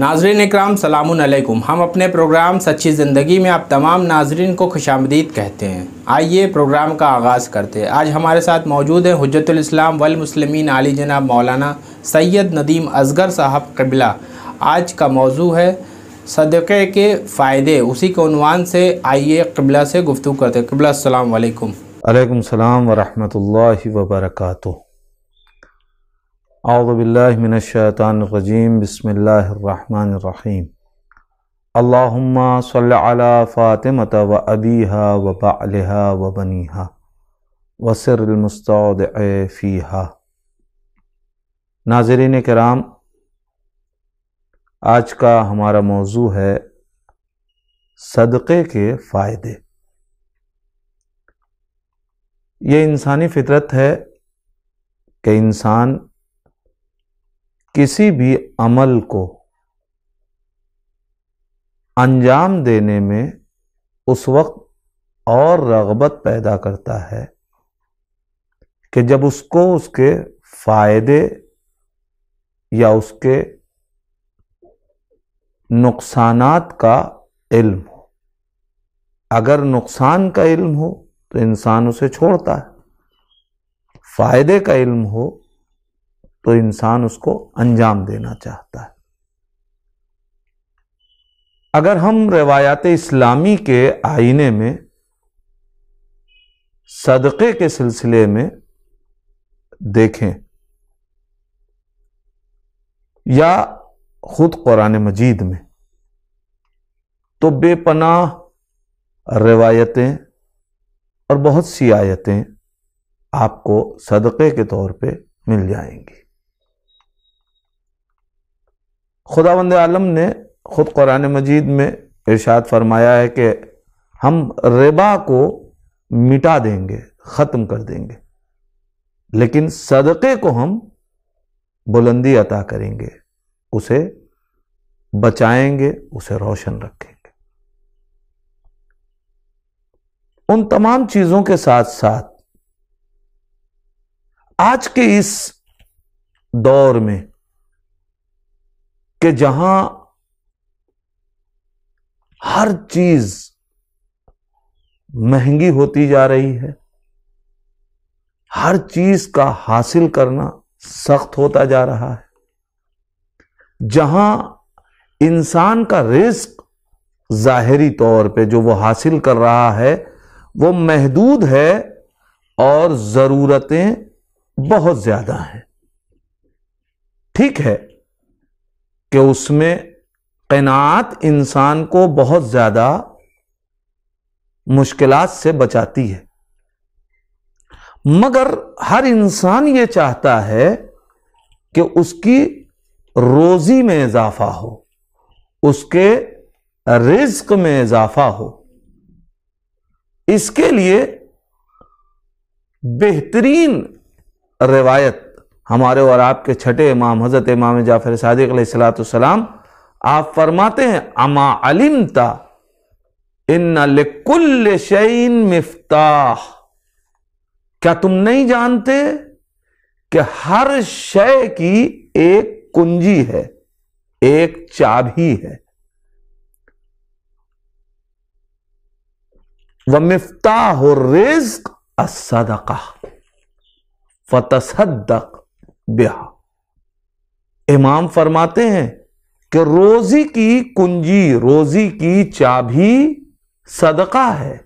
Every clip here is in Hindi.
नाजरन इक्राम सलामकुम हम अपने प्रोग्राम सच्ची ज़िंदगी में आप तमाम नाजरन को खुशामदीद कहते हैं आइए प्रोग्राम का आगाज़ करते हैं आज हमारे साथ मौजूद हैं हजरतलाम वलमसलमिन आली जनाब मौलाना सैयद नदीम असगर साहब कबिला आज का मौजू है सदक़े के फ़ायदे उसी के अनवान से आइए कबिला से गुफ्तु करते कबिला अल्लाम वरहमल वर्का आउबिल्लिनशानरजीम रहीम अल्लाम सल्ला फ़ातिमत व अबीहा व बालहा व बनीहा वसरमस्तद फ़ीहा नाजरीन कराम आज का हमारा मौजू है सदक़े के फ़ायदे ये इंसानी फितरत है कि इंसान किसी भी अमल को अंजाम देने में उस वक्त और रगबत पैदा करता है कि जब उसको उसके फायदे या उसके नुकसान का इल्म हो अगर नुकसान का इल्म हो तो इंसान उसे छोड़ता है फायदे का इल्म हो तो इंसान उसको अंजाम देना चाहता है अगर हम रवायात इस्लामी के आईने में सदक़े के सिलसिले में देखें या खुद कुरान मजीद में तो बेपनाह रिवायतें और बहुत सी आयतें आपको सदक़े के तौर पे मिल जाएंगी खुदा वंद आलम ने ख़ुद कुरान मजीद में इरशाद फरमाया है कि हम रिबा को मिटा देंगे ख़त्म कर देंगे लेकिन सदक़े को हम बुलंदी अता करेंगे उसे बचाएंगे उसे रोशन रखेंगे उन तमाम चीज़ों के साथ साथ आज के इस दौर में कि जहां हर चीज महंगी होती जा रही है हर चीज का हासिल करना सख्त होता जा रहा है जहां इंसान का रिस्क जाहरी तौर पे जो वो हासिल कर रहा है वो महदूद है और ज़रूरतें बहुत ज़्यादा हैं ठीक है कि उसमें कैनात इंसान को बहुत ज़्यादा मुश्किल से बचाती है मगर हर इंसान ये चाहता है कि उसकी रोज़ी में इजाफा हो उसके रिज्क में इजाफा हो इसके लिए बेहतरीन रिवायत हमारे और आपके छठे इमाम हज़रत इमाम जाफ़र सदक सलाम आप फरमाते हैं अमा अलिमता इन लिकुल शैन मिफ्ताह क्या तुम नहीं जानते कि हर शय की एक कुंजी है एक चाबी है व मिफ्ताह रिज्क असदका फतसदक ब्याह इमाम फरमाते हैं कि रोजी की कुंजी रोजी की चाबी सदका है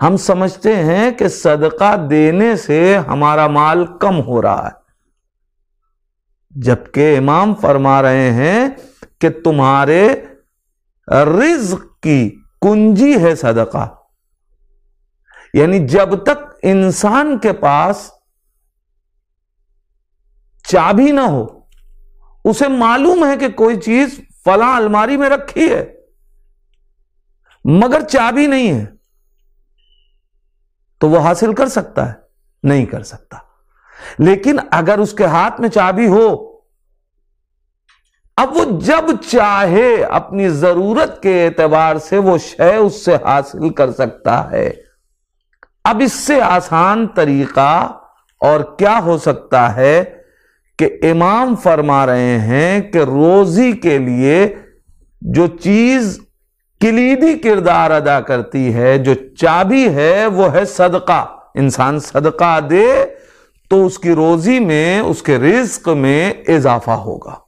हम समझते हैं कि सदका देने से हमारा माल कम हो रहा है जबकि इमाम फरमा रहे हैं कि तुम्हारे रिज की कुंजी है सदका यानी जब तक इंसान के पास चाबी ना हो उसे मालूम है कि कोई चीज फला अलमारी में रखी है मगर चाबी नहीं है तो वो हासिल कर सकता है नहीं कर सकता लेकिन अगर उसके हाथ में चाबी हो अब वो जब चाहे अपनी जरूरत के एतबार से वो शय उससे हासिल कर सकता है अब इससे आसान तरीका और क्या हो सकता है कि इमाम फरमा रहे हैं कि रोजी के लिए जो चीज किलीदी किरदार अदा करती है जो चाबी है वो है सदका इंसान सदका दे तो उसकी रोजी में उसके रिस्क में इजाफा होगा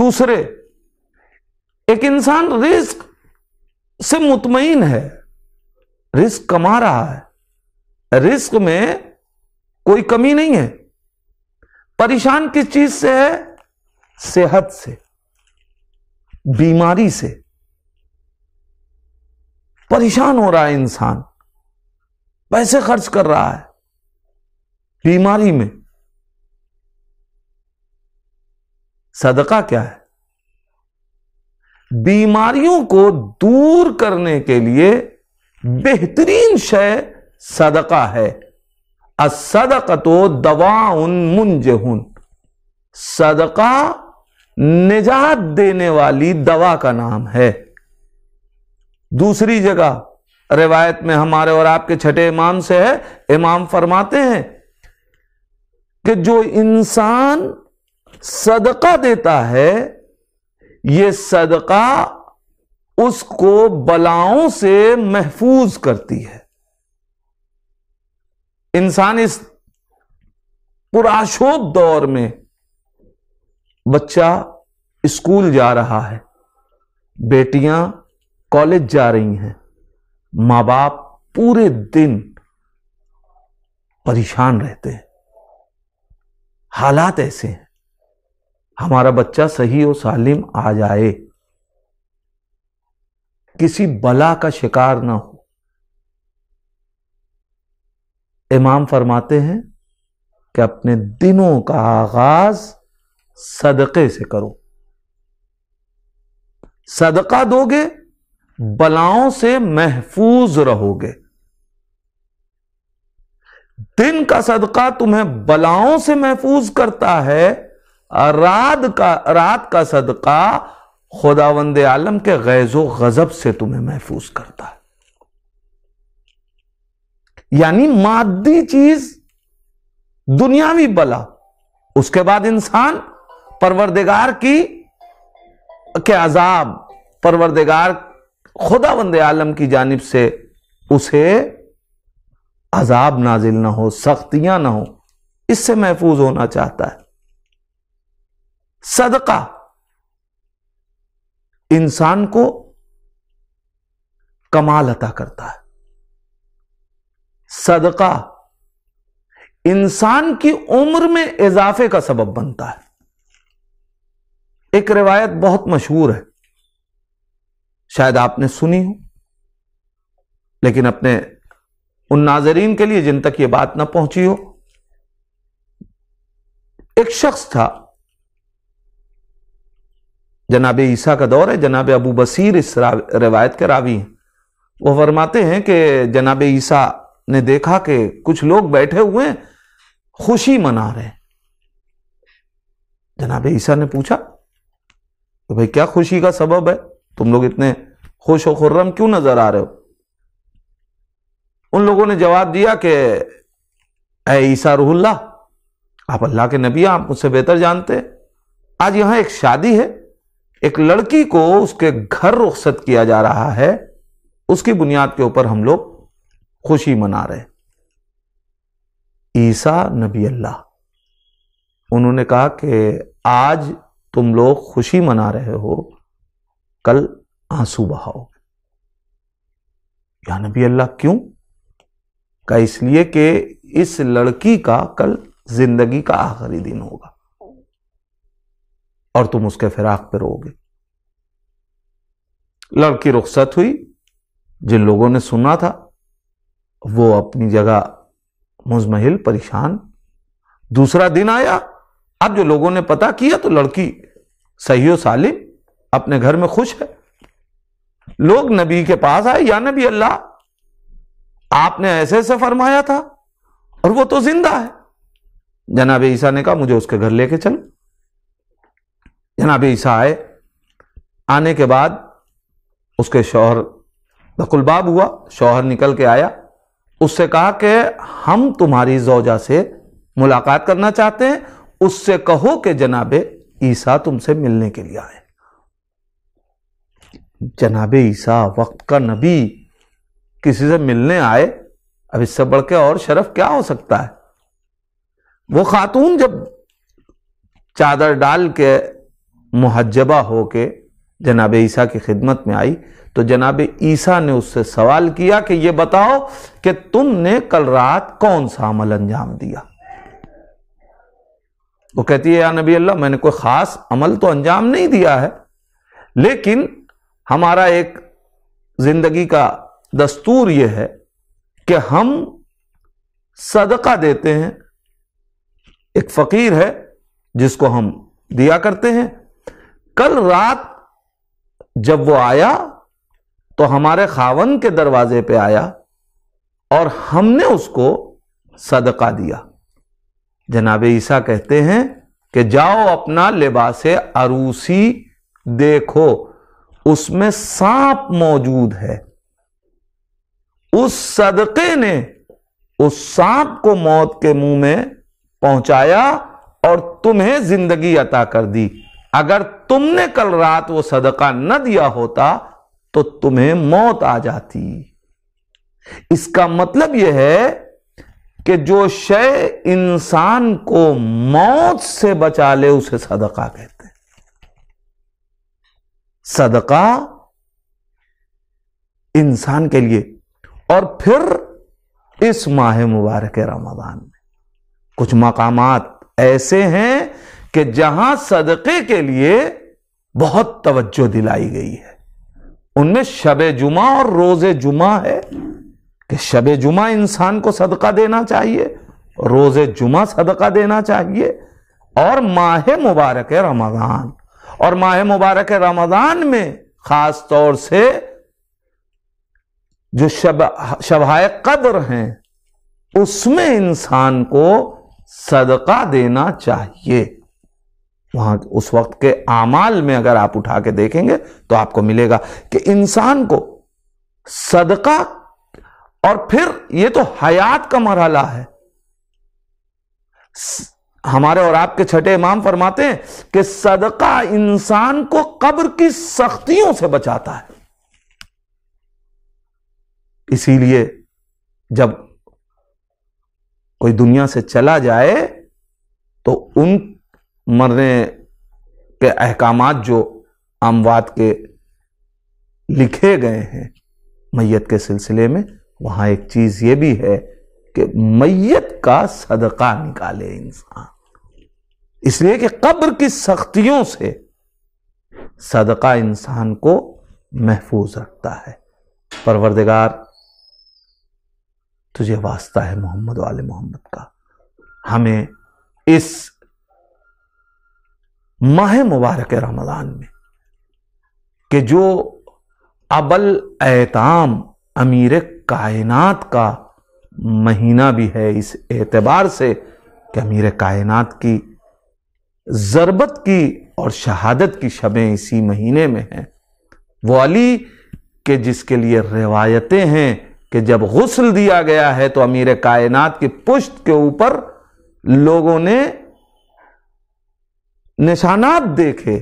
दूसरे एक इंसान रिस्क से मुतमिन है रिस्क कमा रहा है रिस्क में कोई कमी नहीं है परेशान किस चीज से है सेहत से बीमारी से परेशान हो रहा है इंसान पैसे खर्च कर रहा है बीमारी में सदका क्या है बीमारियों को दूर करने के लिए बेहतरीन शय सदका है सदक तो दवाउन मुंजहुन सदका निजात देने वाली दवा का नाम है दूसरी जगह रिवायत में हमारे और आपके छठे इमाम से है इमाम फरमाते हैं कि जो इंसान सदका देता है ये सदका उसको बलाओं से महफूज करती है इंसान इस पुराशोभ दौर में बच्चा स्कूल जा रहा है बेटियां कॉलेज जा रही हैं मां बाप पूरे दिन परेशान रहते हैं हालात ऐसे हैं हमारा बच्चा सही और सालिम आ जाए किसी बला का शिकार ना हो इमाम फरमाते हैं कि अपने दिनों का आगाज सदक़े से करो सदका दोगे बलाओं से महफूज रहोगे दिन का सदका तुम्हें बलाओं से महफूज करता है रात का रात का सदका खुदावंद आलम के गैज़ो गज़ब से तुम्हें महफूज करता है यानी मादी चीज दुनियावी बला उसके बाद इंसान परवरदेगार की के अजाब परवरदेगार खुदा बंद आलम की जानब से उसे अजाब नाजिल ना हो सख्तियां ना हो इससे महफूज होना चाहता है सदका इंसान को कमाल अता करता है सदका इंसान की उम्र में इजाफे का सबब बनता है एक रिवायत बहुत मशहूर है शायद आपने सुनी हो लेकिन अपने उन नाजरीन के लिए जिन तक यह बात ना पहुंची हो एक शख्स था जनाब ईसा का दौर है जनाब अबू बसीर इस रिवायत के रावी हैं वो फरमाते हैं कि जनाब ईसा ने देखा कि कुछ लोग बैठे हुए खुशी मना रहे जनाब ईसा ने पूछा तो भाई क्या खुशी का सबब है तुम लोग इतने खुश और खुर्रम क्यों नजर आ रहे हो उन लोगों ने जवाब दिया कि ए ईसा रूहुल्ला आप अल्लाह के नबी आप मुझसे बेहतर जानते आज यहां एक शादी है एक लड़की को उसके घर रुख्सत किया जा रहा है उसकी बुनियाद के ऊपर हम लोग खुशी मना रहे ईसा नबी अल्लाह उन्होंने कहा कि आज तुम लोग खुशी मना रहे हो कल आंसू बहाओगे या नबी अल्लाह क्यों का इसलिए कि इस लड़की का कल जिंदगी का आखिरी दिन होगा और तुम उसके फिराक पर रोगे लड़की रुखसत हुई जिन लोगों ने सुना था वो अपनी जगह मुजमहिल परेशान दूसरा दिन आया अब जो लोगों ने पता किया तो लड़की सही सालिम अपने घर में खुश है लोग नबी के पास आए या नबी अल्लाह आपने ऐसे ऐसे फरमाया था और वो तो जिंदा है जनाब ईसा ने कहा मुझे उसके घर लेके चल जनाब ईसा आए आने के बाद उसके शौहर बकुलबाब हुआ शौहर निकल के आया उससे कहा कि हम तुम्हारी जौजा से मुलाकात करना चाहते हैं उससे कहो कि जनाबे ईसा तुमसे मिलने के लिए आए जनाब ईसा वक्त का नबी किसी से मिलने आए अब इससे बढ़ के और शरफ क्या हो सकता है वो खातून जब चादर डाल के मुहजबा होके जनाब ईसा की खिदमत में आई तो जनाब ईसा ने उससे सवाल किया कि यह बताओ कि तुमने कल रात कौन सा अमल अंजाम दिया वो कहती है या नबी अल्लाह मैंने कोई ख़ास अमल तो अंजाम नहीं दिया है लेकिन हमारा एक ज़िंदगी का दस्तूर यह है कि हम सदका देते हैं एक फ़कीर है जिसको हम दिया करते हैं कल रात जब वो आया तो हमारे खावन के दरवाजे पे आया और हमने उसको सदका दिया जनाब ईसा कहते हैं कि जाओ अपना लिबास अरूसी देखो उसमें सांप मौजूद है उस सदके ने उस सांप को मौत के मुंह में पहुंचाया और तुम्हें जिंदगी अता कर दी अगर तुमने कल रात वो सदका न दिया होता तो तुम्हें मौत आ जाती इसका मतलब यह है कि जो शय इंसान को मौत से बचा ले उसे सदका कहते हैं सदका इंसान के लिए और फिर इस माह मुबारक रमजान में कुछ मकामात ऐसे हैं कि जहां सदक़े के लिए बहुत तवज्जो दिलाई गई है उनमें शब जुमा और रोजे जुमा है कि शब जुमा इंसान को सदका देना चाहिए रोजे जुमा सदका देना चाहिए और माह मुबारक रमज़ान और माह मुबारक रमज़ान में ख़ास तौर से जो शब शबाय कदर हैं उसमें इंसान को सदका देना चाहिए वहाँ उस वक्त के आमाल में अगर आप उठा के देखेंगे तो आपको मिलेगा कि इंसान को सदका और फिर ये तो हयात का मरहला है हमारे और आपके छठे इमाम फरमाते हैं कि सदका इंसान को कब्र की सख्तियों से बचाता है इसीलिए जब कोई दुनिया से चला जाए तो उन मरने के अहकाम जो अमवात के लिखे गए हैं मैत के सिलसिले में वहाँ एक चीज़ ये भी है कि मैत का सदका निकाले इंसान इसलिए कि कब्र की सख्तियों से सदका इंसान को महफूज रखता है परवरदिगार तुझे वास्ता है मोहम्मद वाले मोहम्मद का हमें इस माह मुबारक रमज़ान में कि जो अबल एताम अमीर कायनात का महीना भी है इस एतबार से कि अमीर कायनात की ज़रबत की और शहादत की शबें इसी महीने में हैं वो अली के जिसके लिए रिवायतें हैं कि जब गसल दिया गया है तो अमीर कायनात की पुश्त के ऊपर लोगों ने निशानात देखे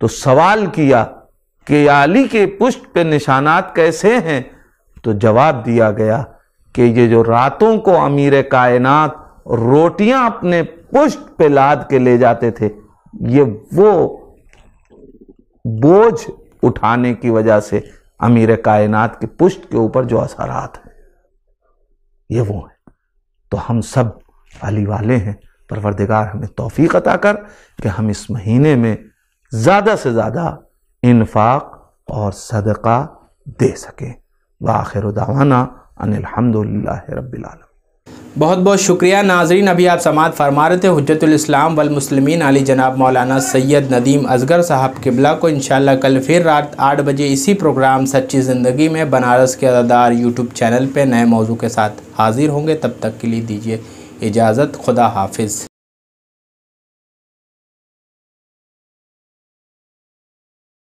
तो सवाल किया कि आली के पुष्ट पे निशानात कैसे हैं तो जवाब दिया गया कि ये जो रातों को अमीर कायनात रोटियां अपने पुष्ट पे लाद के ले जाते थे ये वो बोझ उठाने की वजह से अमीर कायनात के पुष्ट के ऊपर जो असरात है ये वो है तो हम सब अली वाले हैं परवरदिगार हमें तोफ़ी अता कर कि हम इस महीने में ज़्यादा से ज़्यादा इन्फाक और सदका दे सकें वाखिर दावाना अनिलहमदिल्ला रबीआल बहुत बहुत शुक्रिया नाजरीन अभी आप समात फरमा रहे थे हजरतलाम वलमसलमिन अली जनाब मौलाना सैयद नदीम असगर साहब किबला को इन कल फिर रात आठ बजे इसी प्रोग्राम सच्ची ज़िंदगी में बनारस के अदादार यूट्यूब चैनल पर नए मौजू के साथ हाज़िर होंगे तब तक के लिए दीजिए इजाज़त खुदा हाफिज़